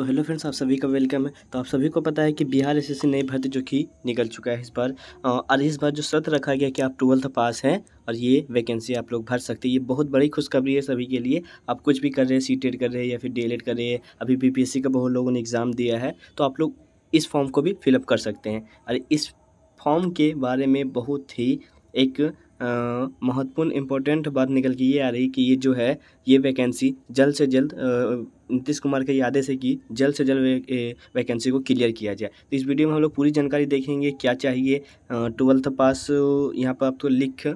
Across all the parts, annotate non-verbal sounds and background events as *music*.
तो hello friends आप सभी का वेलकम है तो आप सभी को पता है कि बिहार एस एस नई भर्ती जो कि निकल चुका है इस बार और इस बार जो शर्त रखा गया कि आप ट्वेल्थ पास हैं और ये वैकेंसी आप लोग भर सकते हैं ये बहुत बड़ी खुशखबरी है सभी के लिए आप कुछ भी कर रहे हैं सी टेड कर रहे हैं या फिर डी कर रहे हैं अभी बी का बहुत लोगों ने एग्ज़ाम दिया है तो आप लोग इस फॉर्म को भी फिलअप कर सकते हैं और इस फॉर्म के बारे में बहुत ही एक महत्वपूर्ण इम्पोर्टेंट बात निकल के ये आ रही कि ये जो है ये वैकेंसी जल्द से जल्द नीतीश कुमार के आदेश है कि जल्द से जल्द वैकेंसी को क्लियर किया जाए तो इस वीडियो में हम लोग पूरी जानकारी देखेंगे क्या चाहिए ट्वेल्थ पास यहाँ पर आपको तो लिख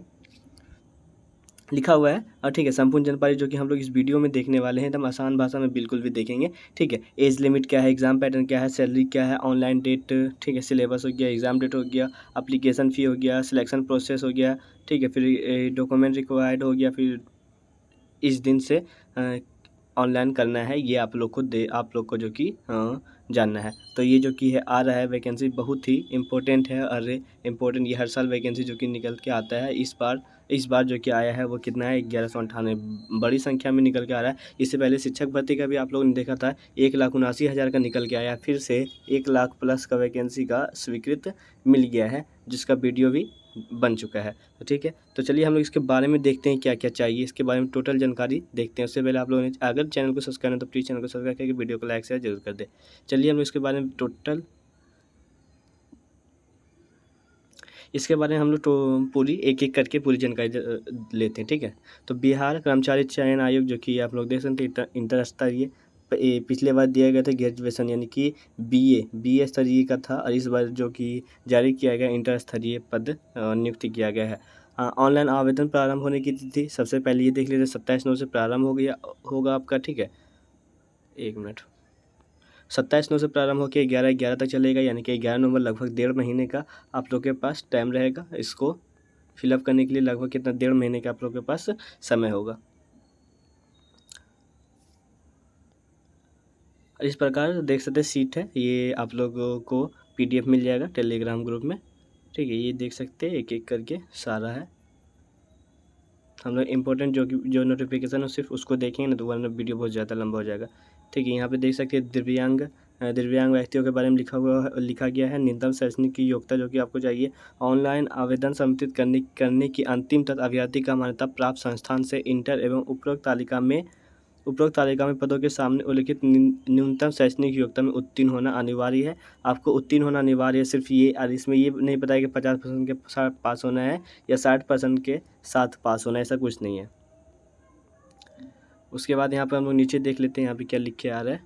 लिखा हुआ है और ठीक है संपूर्ण जानकारी जो कि हम लोग इस वीडियो में देखने वाले हैं एकदम तो आसान भाषा में बिल्कुल भी देखेंगे ठीक है एज लिमिट क्या है एग्जाम पैटर्न क्या है सैलरी क्या है ऑनलाइन डेट ठीक है सिलेबस हो गया एग्जाम डेट हो गया अप्लीकेशन फ़ी हो गया सिलेक्शन प्रोसेस हो गया ठीक है फिर डॉक्यूमेंट रिक्वायर्ड हो गया फिर इस दिन से ऑनलाइन करना है ये आप लोग को दे आप लोग को जो कि जानना है तो ये जो कि है आ रहा है वैकेंसी बहुत ही इम्पोर्टेंट है अरे इम्पोर्टेंट ये हर साल वैकेंसी जो कि निकल के आता है इस बार इस बार जो कि आया है वो कितना है ग्यारह सौ अंठानवे बड़ी संख्या में निकल के आ रहा है इससे पहले शिक्षक भर्ती का भी आप लोगों ने देखा था एक लाख उनासी हज़ार का निकल के आया फिर से एक लाख प्लस का वैकेंसी का स्वीकृत मिल गया है जिसका वीडियो भी बन चुका है तो ठीक है तो चलिए हम लोग इसके बारे में देखते हैं क्या क्या चाहिए इसके बारे में टोटल जानकारी देखते हैं उससे पहले आप लोगों ने अगर चैनल को सब्सक्राइब तो प्लीज़ चैनल को सब्सक्राइब करके वीडियो को लाइक शेयर जरूर कर दें चलिए हम लोग इसके बारे में टोटल इसके बारे में हम लोग तो पूरी एक एक करके पूरी जानकारी लेते हैं ठीक है तो बिहार कर्मचारी चयन आयोग जो कि आप लोग देख सकते हैं इंटर स्तरीय पिछले बार दिया गया था ग्रेजुएशन यानी कि बीए बीए स्तरीय का था और इस बार जो कि जारी किया गया इंटर स्तरीय पद नियुक्त किया गया है ऑनलाइन आवेदन प्रारंभ होने की तिथि सबसे पहले ये देख लीजिए सत्ताईस नौ से प्रारंभ हो गया होगा आपका ठीक है एक मिनट सत्ताईस नौ से प्रारंभ होकर ग्यारह ग्यारह तक चलेगा यानी कि ग्यारह नवंबर लगभग डेढ़ महीने का आप लोग के पास टाइम रहेगा इसको फिलअप करने के लिए लगभग कितना डेढ़ महीने का आप लोग के पास समय होगा और इस प्रकार देख सकते हैं सीट है ये आप लोगों को पीडीएफ मिल जाएगा टेलीग्राम ग्रुप में ठीक है ये देख सकते हैं एक एक करके सारा है हम लोग इम्पोर्टेंट जो जो नोटिफिकेशन है सिर्फ उसको देखेंगे ना तो वरना वीडियो बहुत ज़्यादा लंबा हो जाएगा ठीक है यहाँ पे देख सकते हैं दिव्यांग दिव्यांग व्यक्तियों के बारे में लिखा हुआ लिखा गया है न्यूनतम शैक्षणिक की योग्यता जो कि आपको चाहिए ऑनलाइन आवेदन समर्पित करने करने की अंतिम तथा अभ्यर्थी का मान्यता प्राप्त संस्थान से इंटर एवं उपरोक्त तालिका में उपरोक्त तालिका में पदों के सामने उल्लिखित न्यूनतम शैक्षणिक योग्यता में उत्तीर्ण होना अनिवार्य है आपको उत्तीर्ण होना अनिवार्य है सिर्फ ये और इसमें ये नहीं पता है कि पचास परसेंट के साथ पास होना है या साठ परसेंट के साथ पास होना है ऐसा कुछ नहीं है उसके बाद यहाँ पर हम लोग नीचे देख लेते हैं यहाँ पर क्या लिख के आ रहा है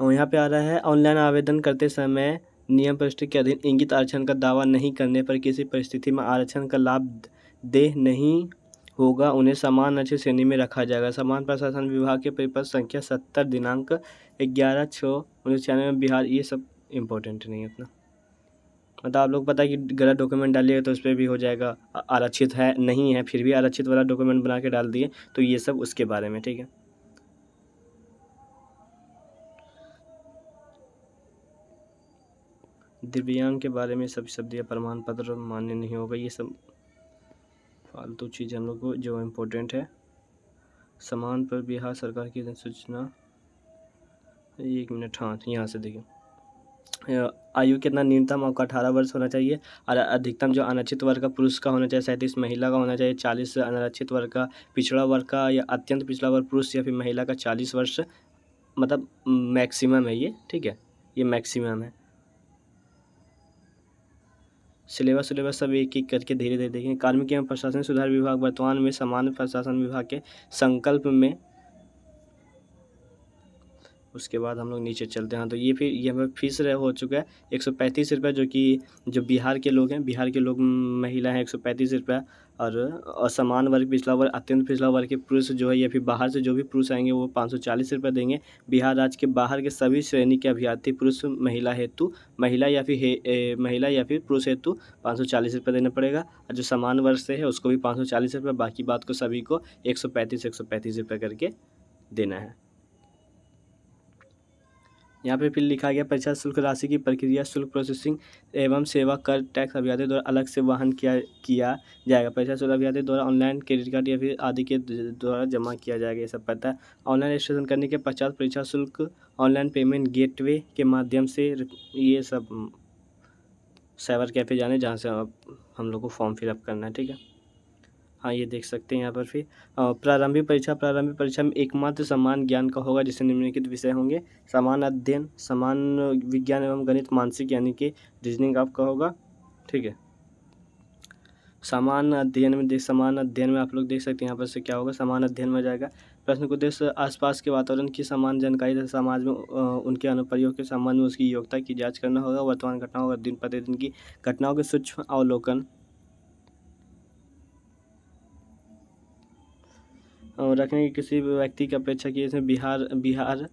और यहाँ पर आ रहा है ऑनलाइन आवेदन करते समय नियम परिष्ठ के अधीन इंगित आरक्षण का दावा नहीं करने पर किसी परिस्थिति में आरक्षण का लाभ दे नहीं होगा उन्हें समान अच्छे श्रेणी में रखा जाएगा समान प्रशासन विभाग के पेपर संख्या सत्तर दिनांक ग्यारह छः उन्नीस छियानवे बिहार ये सब इम्पोर्टेंट नहीं है इतना मतलब आप लोग पता है कि गलत डॉक्यूमेंट डालिएगा तो उस पर भी हो जाएगा आरक्षित है नहीं है फिर भी आरक्षित वाला डॉक्यूमेंट बना के डाल दिए तो ये सब उसके बारे में ठीक है दिव्यांग के बारे में सब सब दिया प्रमाण पत्र मान्य नहीं होगा ये सब फालतू चीज़ हम लोग को जो इम्पोर्टेंट है सामान पर बिहार सरकार की सूचना एक मिनट हाँ यहाँ से देखिए आयु कितना न्यूनतम आपका अठारह वर्ष होना चाहिए और अधिकतम जो अनरक्षित वर्ग का पुरुष का होना चाहिए सैंतीस महिला का होना चाहिए चालीस अनरक्षित वर्ग का पिछड़ा वर्ग का या अत्यंत पिछड़ा वर्ग पुरुष या फिर महिला का चालीस वर्ष मतलब मैक्सिमम है ये ठीक है ये मैक्सिमम है सिलेबस सिलेबस सब एक एक करके धीरे धीरे देखें कार्मिक एवं प्रशासन सुधार विभाग वर्तमान में सामान्य प्रशासन विभाग के संकल्प में उसके बाद हम लोग नीचे चलते हैं हाँ, तो ये फिर ये हमें फीस हो चुका है एक सौ पैंतीस रुपये जो कि जो बिहार के लोग हैं बिहार के लोग महिला हैं एक सौ पैंतीस रुपये और असमान वर्ग पिछला वर्ग अत्यंत पिछला वर्ग के पुरुष जो है या फिर बाहर से जो भी पुरुष आएंगे वो पाँच सौ चालीस रुपये देंगे बिहार राज्य के बाहर के सभी श्रेणी के अभ्यर्थी पुरुष महिला हेतु महिला या फिर महिला या फिर पुरुष हेतु पाँच सौ चालीस रुपये देना पड़ेगा और जो समान वर्ग से है उसको भी पाँच सौ चालीस रुपये बाकी बात को सभी को एक सौ पैंतीस एक सौ पैंतीस रुपये करके देना है यहाँ पे फिर लिखा गया परीक्षा शुल्क राशि की प्रक्रिया शुल्क प्रोसेसिंग एवं सेवा कर टैक्स अभियात्री द्वारा अलग से वाहन किया किया जाएगा परीक्षा शुल्क अभियात्री द्वारा ऑनलाइन क्रेडिट कार्ड या फिर आदि के द्वारा जमा किया जाएगा ये सब पता है ऑनलाइन रजिस्ट्रेशन करने के पश्चात परीक्षा शुल्क ऑनलाइन पेमेंट गेट के माध्यम से ये सब साइबर कैफ़े जाने जहाँ से हम लोग को फॉर्म फिलअप करना है ठीक है हाँ ये देख सकते हैं यहाँ पर फिर प्रारंभिक परीक्षा प्रारंभिक परीक्षा में एकमात्र समान ज्ञान का होगा जिससे निम्नलिखित विषय होंगे समान अध्ययन समान विज्ञान एवं गणित मानसिक यानी कि रीजनिंग आपका होगा ठीक है समान अध्ययन में देख समान अध्ययन में आप लोग देख सकते हैं यहाँ पर से क्या होगा समान अध्ययन में जाएगा प्रश्न को देश आसपास के वातावरण की समान जानकारी तथा समाज में उनके अनुप्रयोग के संबंध में उसकी योग्यता की जांच करना होगा वर्तमान घटनाओं और दिन प्रतिदिन की घटनाओं के सूक्ष्म अवलोकन रखने की किसी भी व्यक्ति की अपेक्षा की इसमें बिहार बिहार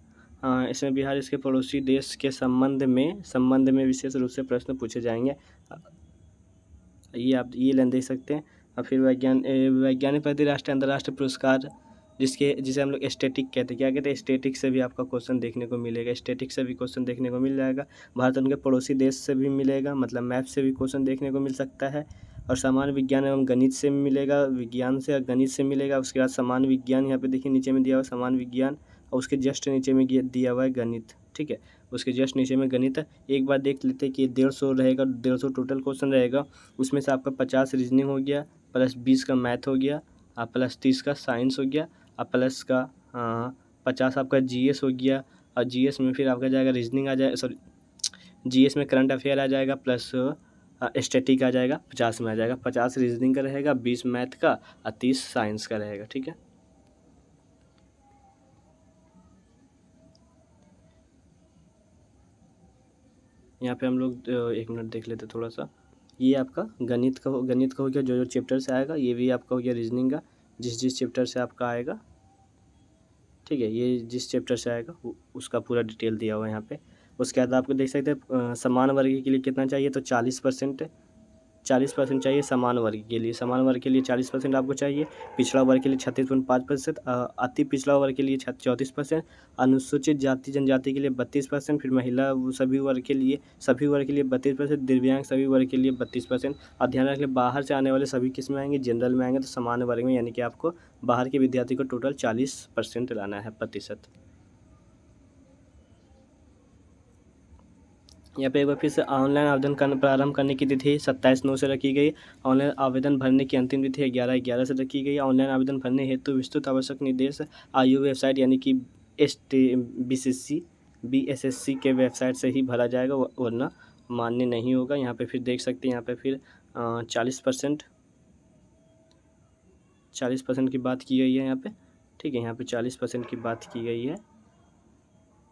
इसमें बिहार इसके पड़ोसी देश के संबंध में संबंध में विशेष रूप से प्रश्न पूछे जाएंगे ये आप ये लाइन देख सकते हैं और फिर वैज्ञान वैज्ञानिक प्रति राष्ट्रीय अंतर्राष्ट्रीय पुरस्कार जिसके जिसे हम लोग स्टेटिक कहते हैं क्या कहते हैं स्टेटिक से भी आपका क्वेश्चन देखने को मिलेगा स्टेटिक से भी क्वेश्चन देखने को मिल जाएगा भारत उनके पड़ोसी देश से भी मिलेगा मतलब मैप से भी क्वेश्चन देखने को मिल सकता है और सामान्य विज्ञान एवं गणित से मिलेगा विज्ञान से गणित से मिलेगा उसके बाद सामान्य विज्ञान यहाँ पे देखिए नीचे में दिया हुआ सामान्य विज्ञान और उसके जस्ट नीचे में दिया हुआ है गणित ठीक है उसके जस्ट नीचे में गणित एक बार देख लेते हैं कि डेढ़ सौ रहेगा डेढ़ सौ टोटल क्वेश्चन रहेगा उसमें से आपका पचास रीजनिंग हो गया प्लस बीस का मैथ हाँ, हो गया और प्लस तीस का साइंस हो गया और प्लस का पचास आपका जी हो गया और जी में फिर आपका जाएगा रीजनिंग आ जाएगा सॉरी जी में करंट अफेयर आ जाएगा प्लस स्टेटिक आ जाएगा पचास में आ जाएगा पचास रीजनिंग का रहेगा बीस मैथ का और तीस साइंस का रहेगा ठीक है यहाँ पे हम लोग एक मिनट देख लेते थोड़ा सा ये आपका गणित का गणित का हो गया जो जो चैप्टर से आएगा ये भी आपका हो गया रीजनिंग का जिस जिस चैप्टर से आपका आएगा ठीक है ये जिस चैप्टर से आएगा उसका पूरा डिटेल दिया हुआ है यहाँ पे उसके बाद आपको देख सकते हैं समान वर्ग के लिए कितना चाहिए तो चालीस परसेंट चालीस परसेंट चाहिए समान वर्ग के लिए समान वर्ग के लिए चालीस परसेंट आपको चाहिए पिछड़ा वर्ग के लिए छत्तीस पॉइंट पाँच प्रतिशत अति पिछड़ा वर्ग के लिए चौंतीस परसेंट अनुसूचित जाति जनजाति के लिए बत्तीस परसेंट फिर महिला सभी वर्ग के लिए सभी वर्ग के लिए बत्तीस परसेंट दिव्यांग सभी वर्ग के लिए बत्तीस परसेंट और ध्यान रख लें बाहर से आने वाले सभी किस में आएंगे जनरल में आएंगे तो समान वर्ग में यानी कि आपको बाहर के विद्यार्थी को टोटल चालीस लाना है प्रतिशत यहाँ पे एक बार फिर से ऑनलाइन आवेदन करने प्रारंभ करने की तिथि सत्ताईस नौ से रखी गई ऑनलाइन आवेदन भरने की अंतिम तिथि ग्यारह ग्यारह से रखी गई ऑनलाइन आवेदन भरने हेतु विस्तृत आवश्यक निर्देश आयु वेबसाइट यानी कि S T B S C B S S C के वेबसाइट से ही भरा जाएगा वरना मान्य नहीं होगा यहाँ पे फिर देख सकते हैं यहाँ पे फिर चालीस परसेंट चालीस परसेंट की बात की गई है यहाँ पे ठीक है यहाँ पे चालीस परसेंट की बात की गई है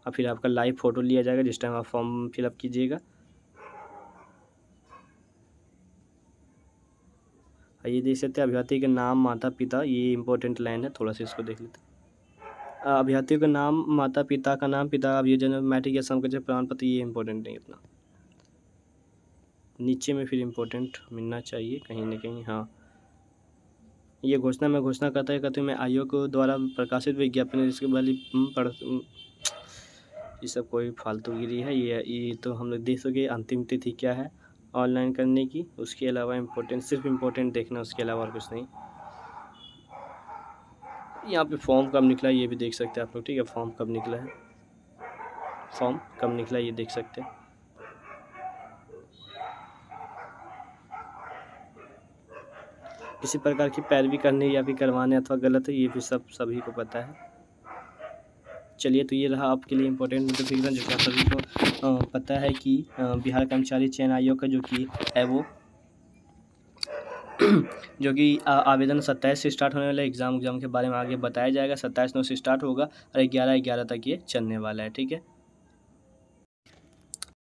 और फिर आपका लाइव फ़ोटो लिया जाएगा जिस टाइम आप फॉर्म फिलअप कीजिएगा ये देख सकते हैं अभ्यर्थी का नाम माता पिता ये इंपॉर्टेंट लाइन है थोड़ा सा इसको देख लेते हैं अभ्यर्थियों का नाम माता पिता का नाम पिता अब ये जन मैट्रिक या समझे प्रमाण पत्र ये इंपॉर्टेंट नहीं इतना नीचे में फिर इम्पोर्टेंट मिलना चाहिए कहीं ना कहीं हाँ ये घोषणा में घोषणा करता है कहते मैं आयोग द्वारा प्रकाशित विज्ञापन जिसके बाद ये सब कोई फालतूगिरी है ये ये तो हम लोग देख सके अंतिम तिथि क्या है ऑनलाइन करने की उसके अलावा इम्पोर्टेंट सिर्फ इम्पोर्टेंट देखना उसके अलावा और कुछ नहीं यहाँ पे फॉर्म कब निकला ये भी देख सकते हैं आप लोग ठीक है फॉर्म कब निकला है फॉर्म कब निकला ये देख सकते हैं किसी प्रकार की पैरवी करने या भी करवाने अथवा गलत है ये भी सब सभी को पता है चलिए तो ये रहा आपके लिए इम्पोर्टेंट मतलब नोटिफिकेशन जो कि सभी को पता है कि बिहार कर्मचारी चयन आयोग का जो कि है वो *clears throat* जो कि आवेदन सत्ताईस से स्टार्ट होने वाला एग्ज़ाम एग्ज़ाम के बारे में आगे बताया जाएगा सत्ताईस नौ से स्टार्ट होगा और ग्यारह ग्यारह तक ये चलने वाला है ठीक है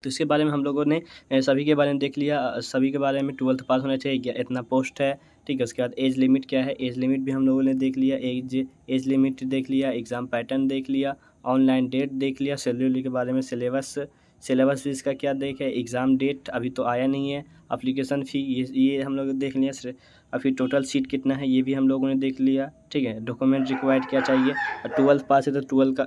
तो इसके बारे में हम लोगों ने सभी के बारे में देख लिया सभी के बारे में ट्वेल्थ पास होना चाहिए इतना पोस्ट है ठीक है उसके बाद एज लिमिट क्या है एज लिमिट भी हम लोगों ने देख लिया एज एज लिमिट देख लिया एग्ज़ाम पैटर्न देख लिया ऑनलाइन डेट देख लिया सैलरी के बारे में सिलेबस सिलेबस फीस का क्या देख है एग्ज़ाम डेट अभी तो आया नहीं है अप्लीकेशन फ़ी ये ये हम लोग देख लिया और फिर टोटल सीट कितना है ये भी हम लोगों ने देख लिया ठीक है डॉक्यूमेंट रिक्वायर्ड क्या चाहिए और ट्वेल्थ पास है तो ट्वेल्व का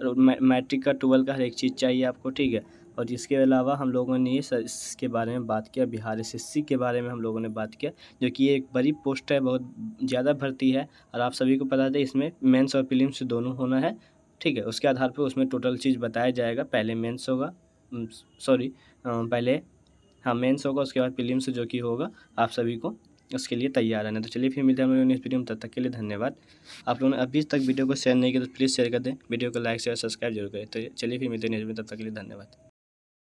मैट्रिक का ट्वेल्व का हर एक चीज़ चाहिए आपको ठीक है और इसके अलावा हम लोगों ने सर इसके बारे में बात किया बिहार एस के बारे में हम लोगों ने बात किया जो कि ये एक बड़ी पोस्ट है बहुत ज़्यादा भर्ती है और आप सभी को पता है इसमें मेंस और से दोनों होना है ठीक है उसके आधार पर उसमें टोटल चीज़ बताया जाएगा पहले मेंस होगा सॉरी पहले हाँ मेंस होगा उसके बाद प्रीलिम्स जो कि होगा आप सभी को उसके लिए तैयार रहना तो चलिए फिर मिलते हैं हम लोग वीडियो में तब तक के लिए धन्यवाद आप लोगों ने अभी तक वीडियो को शेयर नहीं किया तो प्लीज़ शेयर कर दें वीडियो को लाइक शेयर सब्सक्राइब जरूर करें तो चलिए फिर मिलते हैं न्यूज में तब तक के लिए धन्यवाद